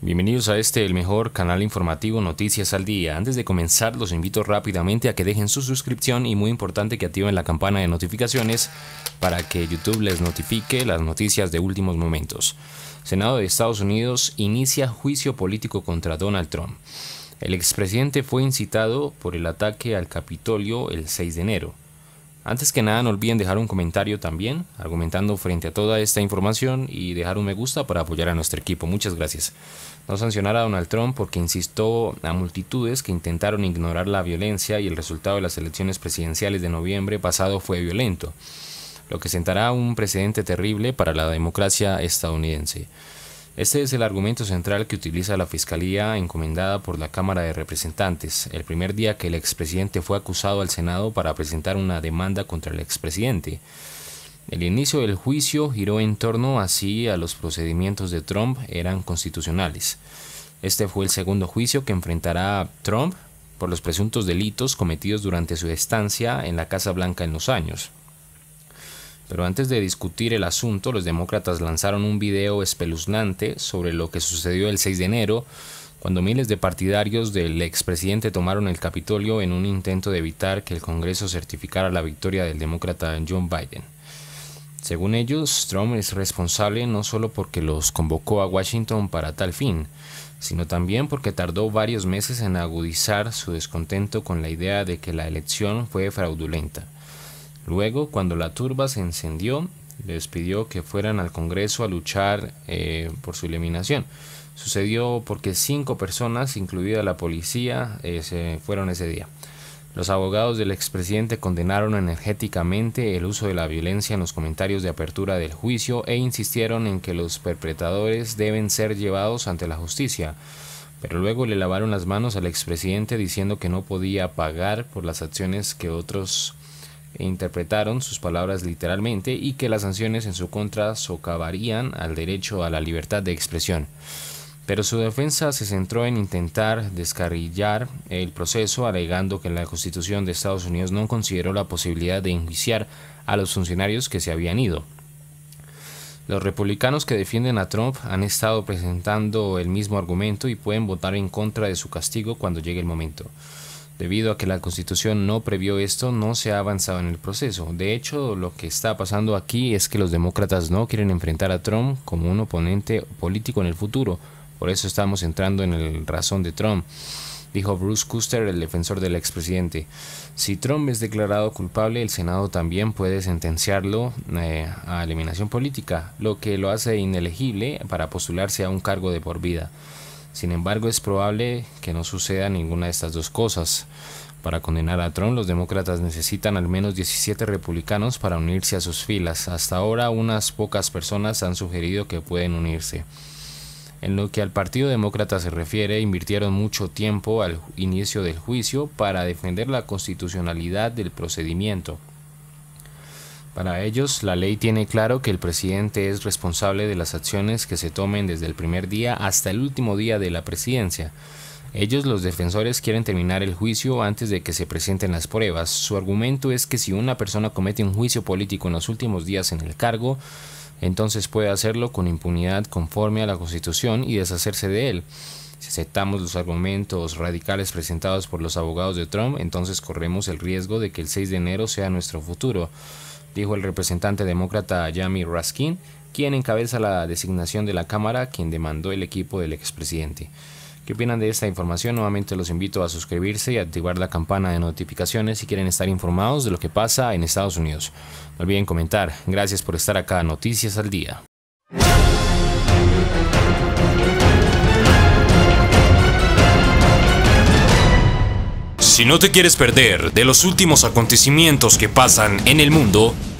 Bienvenidos a este, el mejor canal informativo Noticias al Día. Antes de comenzar, los invito rápidamente a que dejen su suscripción y muy importante que activen la campana de notificaciones para que YouTube les notifique las noticias de últimos momentos. Senado de Estados Unidos inicia juicio político contra Donald Trump. El expresidente fue incitado por el ataque al Capitolio el 6 de enero. Antes que nada no olviden dejar un comentario también, argumentando frente a toda esta información y dejar un me gusta para apoyar a nuestro equipo. Muchas gracias. No sancionar a Donald Trump porque insistió a multitudes que intentaron ignorar la violencia y el resultado de las elecciones presidenciales de noviembre pasado fue violento, lo que sentará un precedente terrible para la democracia estadounidense. Este es el argumento central que utiliza la Fiscalía encomendada por la Cámara de Representantes el primer día que el expresidente fue acusado al Senado para presentar una demanda contra el expresidente. El inicio del juicio giró en torno a a los procedimientos de Trump eran constitucionales. Este fue el segundo juicio que enfrentará Trump por los presuntos delitos cometidos durante su estancia en la Casa Blanca en los años pero antes de discutir el asunto, los demócratas lanzaron un video espeluznante sobre lo que sucedió el 6 de enero, cuando miles de partidarios del expresidente tomaron el Capitolio en un intento de evitar que el Congreso certificara la victoria del demócrata John Biden. Según ellos, Trump es responsable no solo porque los convocó a Washington para tal fin, sino también porque tardó varios meses en agudizar su descontento con la idea de que la elección fue fraudulenta. Luego, cuando la turba se encendió, les pidió que fueran al Congreso a luchar eh, por su eliminación. Sucedió porque cinco personas, incluida la policía, eh, se fueron ese día. Los abogados del expresidente condenaron energéticamente el uso de la violencia en los comentarios de apertura del juicio e insistieron en que los perpetradores deben ser llevados ante la justicia. Pero luego le lavaron las manos al expresidente diciendo que no podía pagar por las acciones que otros e interpretaron sus palabras literalmente y que las sanciones en su contra socavarían al derecho a la libertad de expresión. Pero su defensa se centró en intentar descarrillar el proceso alegando que la Constitución de Estados Unidos no consideró la posibilidad de enjuiciar a los funcionarios que se habían ido. Los republicanos que defienden a Trump han estado presentando el mismo argumento y pueden votar en contra de su castigo cuando llegue el momento. Debido a que la Constitución no previó esto, no se ha avanzado en el proceso. De hecho, lo que está pasando aquí es que los demócratas no quieren enfrentar a Trump como un oponente político en el futuro. Por eso estamos entrando en el razón de Trump dijo Bruce Custer, el defensor del expresidente. Si Trump es declarado culpable, el Senado también puede sentenciarlo eh, a eliminación política, lo que lo hace inelegible para postularse a un cargo de por vida. Sin embargo, es probable que no suceda ninguna de estas dos cosas. Para condenar a Trump, los demócratas necesitan al menos 17 republicanos para unirse a sus filas. Hasta ahora, unas pocas personas han sugerido que pueden unirse. En lo que al Partido Demócrata se refiere, invirtieron mucho tiempo al inicio del juicio para defender la constitucionalidad del procedimiento. Para ellos, la ley tiene claro que el presidente es responsable de las acciones que se tomen desde el primer día hasta el último día de la presidencia. Ellos, los defensores, quieren terminar el juicio antes de que se presenten las pruebas. Su argumento es que si una persona comete un juicio político en los últimos días en el cargo, entonces puede hacerlo con impunidad conforme a la Constitución y deshacerse de él. Si aceptamos los argumentos radicales presentados por los abogados de Trump, entonces corremos el riesgo de que el 6 de enero sea nuestro futuro dijo el representante demócrata Jamie Raskin, quien encabeza la designación de la Cámara, quien demandó el equipo del expresidente. ¿Qué opinan de esta información? Nuevamente los invito a suscribirse y activar la campana de notificaciones si quieren estar informados de lo que pasa en Estados Unidos. No olviden comentar. Gracias por estar acá. Noticias al día. Si no te quieres perder de los últimos acontecimientos que pasan en el mundo,